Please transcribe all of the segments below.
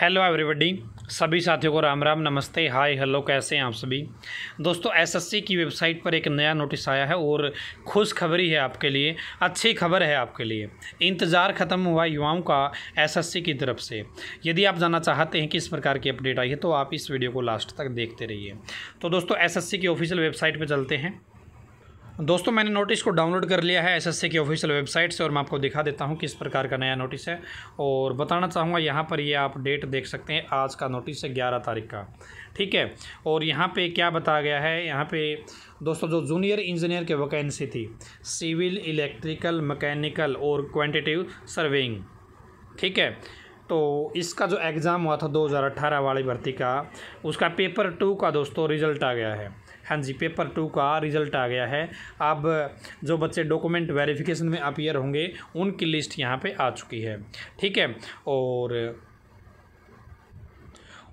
hello everybody सभी साथियों को राम राम नमस्ते हाय हेलो कैसे हैं आप सभी दोस्तों एसएससी की वेबसाइट पर एक नया नोटिस आया है और खुशखबरी है आपके लिए अच्छी खबर है आपके लिए इंतज़ार ख़त्म हुआ युवाओं का एसएससी की तरफ से यदि आप जानना चाहते हैं किस प्रकार की अपडेट आई है तो आप इस वीडियो को लास्ट तक देखते रहिए तो दोस्तों एस की ऑफिशियल वेबसाइट पर चलते हैं दोस्तों मैंने नोटिस को डाउनलोड कर लिया है एसएससी की ऑफिशियल वेबसाइट से और मैं आपको दिखा देता हूँ किस प्रकार का नया नोटिस है और बताना चाहूँगा यहाँ पर ये आप डेट देख सकते हैं आज का नोटिस है ग्यारह तारीख का ठीक है और यहाँ पे क्या बताया गया है यहाँ पे दोस्तों जो जूनियर इंजीनियर की वैकेंसी थी सिविल इलेक्ट्रिकल मकैनिकल और क्वान्टिटिव सर्वेइंग ठीक है तो इसका जो एग्ज़ाम हुआ था दो वाली भर्ती का उसका पेपर टू का दोस्तों रिजल्ट आ गया है हाँ जी पेपर टू का रिजल्ट आ गया है अब जो बच्चे डॉक्यूमेंट वेरिफिकेशन में अपियर होंगे उनकी लिस्ट यहाँ पे आ चुकी है ठीक है और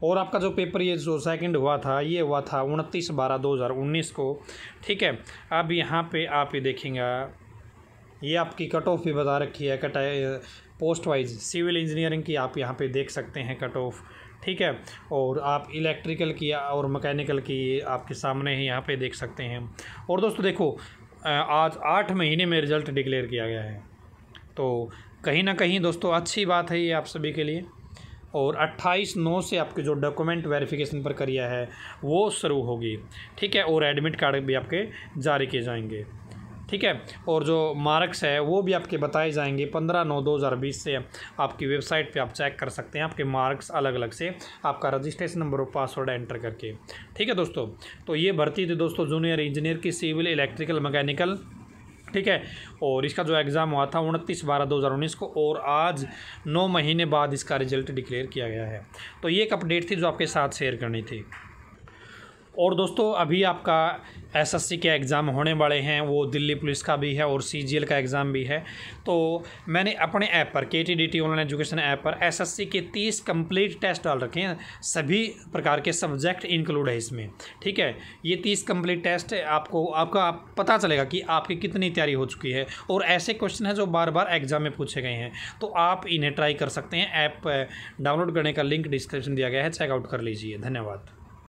और आपका जो पेपर ये जो सेकंड हुआ था ये हुआ था उनतीस बारह दो हज़ार उन्नीस को ठीक है अब यहाँ पे आप ये देखेंगे ये आपकी कट ऑफ भी बता रखी है कटाई पोस्ट वाइज सिविल इंजीनियरिंग की आप यहाँ पे देख सकते हैं कट ऑफ ठीक है और आप इलेक्ट्रिकल की और मैकेनिकल की आपके सामने ही यहाँ पे देख सकते हैं और दोस्तों देखो आज आठ महीने में रिज़ल्ट डिक्लेयर किया गया है तो कहीं ना कहीं दोस्तों अच्छी बात है ये आप सभी के लिए और 28 नौ से आपके जो डॉक्यूमेंट वेरिफिकेशन पर करिया है वो शुरू होगी ठीक है और एडमिट कार्ड भी आपके जारी किए जाएंगे ठीक है और जो मार्क्स है वो भी आपके बताए जाएंगे पंद्रह नौ दो हज़ार बीस से आपकी वेबसाइट पे आप चेक कर सकते हैं आपके मार्क्स अलग अलग से आपका रजिस्ट्रेशन नंबर और पासवर्ड एंटर करके ठीक है दोस्तों तो ये भर्ती थी दोस्तों जूनियर इंजीनियर की सिविल इलेक्ट्रिकल मैकेनिकल ठीक है और इसका जो एग्ज़ाम हुआ था उनतीस बारह दो हज़ार उन्नीस को और आज नौ महीने बाद इसका रिजल्ट डिक्लेयर किया गया है तो ये एक अपडेट थी जो आपके साथ शेयर करनी थी और दोस्तों अभी आपका एसएससी के एग्ज़ाम होने वाले हैं वो दिल्ली पुलिस का भी है और सीजीएल का एग्ज़ाम भी है तो मैंने अपने ऐप पर K T online education app पर एसएससी के तीस कंप्लीट टेस्ट डाल रखे हैं सभी प्रकार के सब्जेक्ट इंक्लूड है इसमें ठीक है ये तीस कंप्लीट टेस्ट आपको आपका आप पता चलेगा कि आपकी कितनी तैयारी हो चुकी है और ऐसे क्वेश्चन हैं जो बार बार एग्ज़ाम में पूछे गए हैं तो आप इन्हें ट्राई कर सकते हैं ऐप डाउनलोड करने का लिंक डिस्क्रिप्शन दिया गया है चेकआउट कर लीजिए धन्यवाद